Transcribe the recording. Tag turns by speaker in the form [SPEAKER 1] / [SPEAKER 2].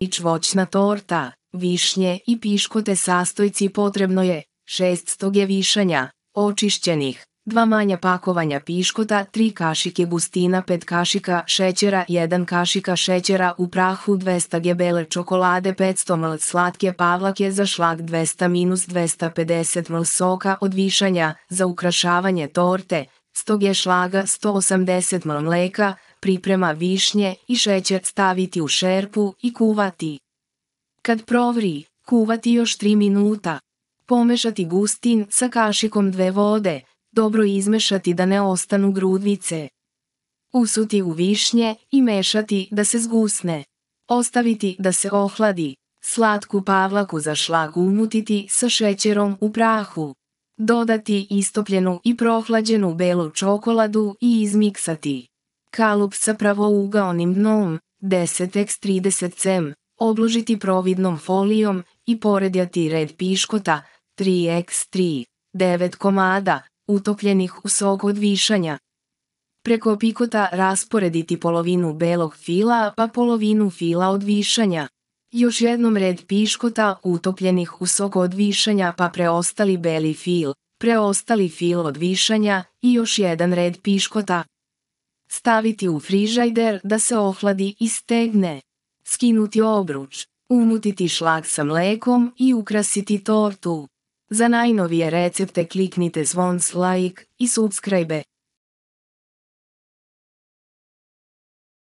[SPEAKER 1] i čvočna torta, višnje i piškote sastojci potrebno je 600 g višanja, očišćenih, dva manja pakovanja piškota, 3 kašike bustina, 5 kašika šećera, 1 kašika šećera u prahu, 200 g bele čokolade, 500 ml slatke pavlake za šlag, 200 minus 250 ml soka od višanja, za ukrašavanje torte, 100 g šlaga, 180 ml mleka, priprema višnje i šećer staviti u šerpu i kuvati. Kad provri, kuvati još 3 minuta. Pomešati gustin sa kašikom dve vode, dobro izmešati da ne ostanu grudvice. Usuti u višnje i mešati da se zgusne. Ostaviti da se ohladi. Slatku pavlaku za šlag umutiti sa šećerom u prahu. Dodati istopljenu i prohlađenu belu čokoladu i izmiksati. Kalup sa pravougaonim dnom, 10x30 cm, obložiti providnom folijom i poredjati red piškota, 3x3, 9 komada, utopljenih u sok od višanja. Preko pikota rasporediti polovinu belog fila pa polovinu fila od višanja. Još jednom red piškota utopljenih u sok od višanja pa preostali beli fil, preostali fil od višanja i još jedan red piškota. Staviti u frižajder da se ohladi i stegne. Skinuti obruč. Umutiti šlag sa mlekom i ukrasiti tortu. Za najnovije recepte kliknite zvon like i subscribe.